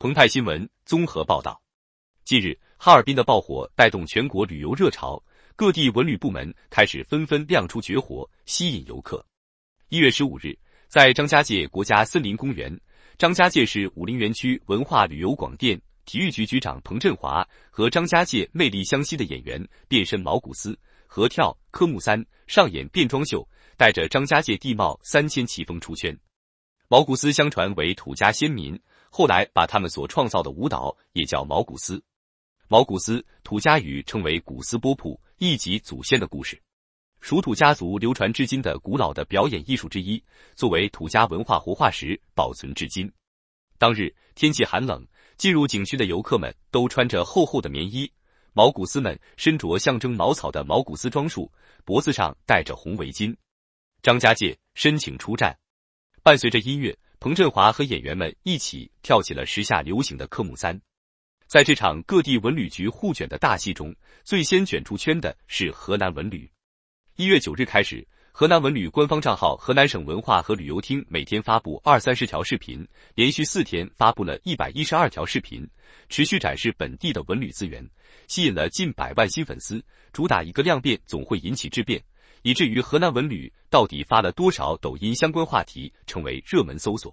澎湃新闻综合报道，近日，哈尔滨的爆火带动全国旅游热潮，各地文旅部门开始纷纷亮出绝活，吸引游客。一月十五日，在张家界国家森林公园，张家界市武陵源区文化旅游广电体育局局长彭振华和《张家界魅力湘西》的演员变身毛古斯，合跳科目三，上演变装秀，带着张家界地貌三千奇峰出圈。毛古斯相传为土家先民。后来把他们所创造的舞蹈也叫毛古斯，毛古斯土家语称为“古斯波普”，意即祖先的故事。属土家族流传至今的古老的表演艺术之一，作为土家文化活化石保存至今。当日天气寒冷，进入景区的游客们都穿着厚厚的棉衣，毛古斯们身着象征茅草的毛古斯装束，脖子上戴着红围巾。张家界申请出战，伴随着音乐。彭振华和演员们一起跳起了时下流行的《科目三》。在这场各地文旅局互卷的大戏中，最先卷出圈的是河南文旅。一月九日开始，河南文旅官方账号“河南省文化和旅游厅”每天发布二三十条视频，连续四天发布了一百一十二条视频，持续展示本地的文旅资源，吸引了近百万新粉丝。主打一个量变总会引起质变。以至于河南文旅到底发了多少抖音相关话题成为热门搜索。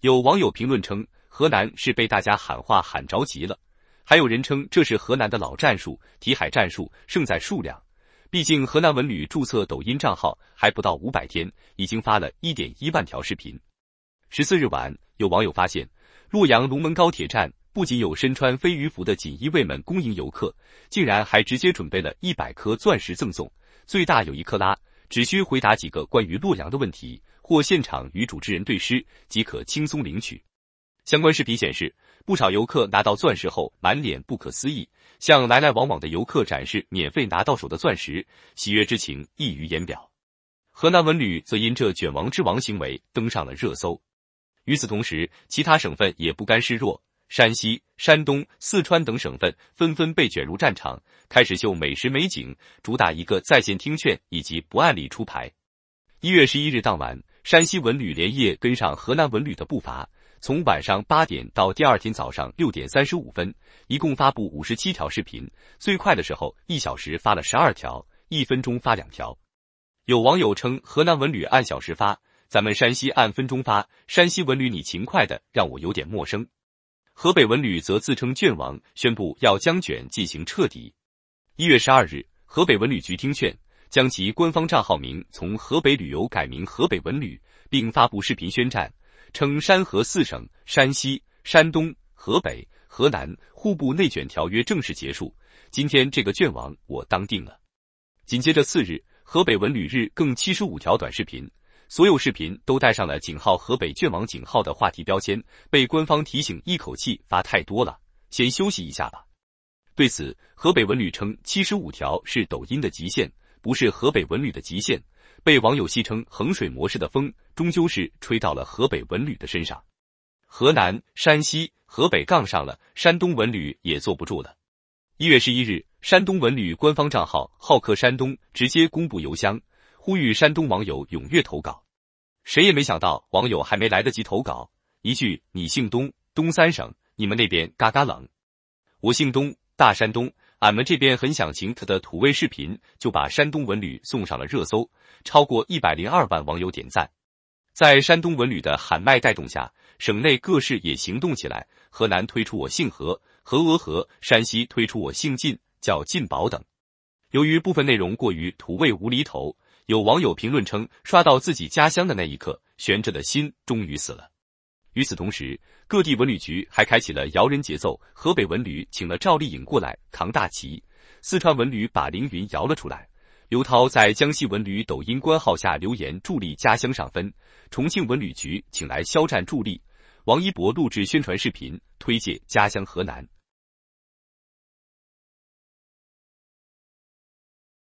有网友评论称，河南是被大家喊话喊着急了。还有人称这是河南的老战术，题海战术胜在数量。毕竟河南文旅注册抖音账号还不到五百天，已经发了一点一万条视频。十四日晚，有网友发现，洛阳龙门高铁站不仅有身穿飞鱼服的锦衣卫们恭迎游客，竟然还直接准备了一百颗钻石赠送。最大有一克拉，只需回答几个关于洛阳的问题，或现场与主持人对诗，即可轻松领取。相关视频显示，不少游客拿到钻石后满脸不可思议，向来来往往的游客展示免费拿到手的钻石，喜悦之情溢于言表。河南文旅则因这“卷王之王”行为登上了热搜。与此同时，其他省份也不甘示弱。山西、山东、四川等省份纷纷被卷入战场，开始秀美食美景，主打一个在线听劝以及不按理出牌。一月十一日当晚，山西文旅连夜跟上河南文旅的步伐，从晚上八点到第二天早上六点三十五分，一共发布五十七条视频，最快的时候一小时发了十二条，一分钟发两条。有网友称：“河南文旅按小时发，咱们山西按分钟发，山西文旅你勤快的让我有点陌生。”河北文旅则自称卷王，宣布要将卷进行彻底。一月十二日，河北文旅局听劝，将其官方账号名从河北旅游改名河北文旅，并发布视频宣战，称山河四省山西、山东、河北、河南互不内卷条约正式结束。今天这个卷王我当定了。紧接着次日，河北文旅日更七十五条短视频。所有视频都带上了“井号河北卷王井号”的话题标签，被官方提醒一口气发太多了，先休息一下吧。对此，河北文旅称七十五条是抖音的极限，不是河北文旅的极限，被网友戏称衡水模式的风终究是吹到了河北文旅的身上。河南、山西、河北杠上了，山东文旅也坐不住了。一月十一日，山东文旅官方账号“好客山东”直接公布邮箱，呼吁山东网友踊跃投稿。谁也没想到，网友还没来得及投稿，一句“你姓东，东三省，你们那边嘎嘎冷”，我姓东，大山东，俺们这边很想请他的土味视频就把山东文旅送上了热搜，超过一百零二万网友点赞。在山东文旅的喊麦带动下，省内各市也行动起来，河南推出我姓何”。何俄河；山西推出我姓晋，叫晋宝等。由于部分内容过于土味无厘头。有网友评论称，刷到自己家乡的那一刻，悬着的心终于死了。与此同时，各地文旅局还开启了摇人节奏。河北文旅请了赵丽颖过来扛大旗，四川文旅把凌云摇了出来。刘涛在江西文旅抖音官号下留言助力家乡上分。重庆文旅局请来肖战助力，王一博录制宣传视频推介家乡河南。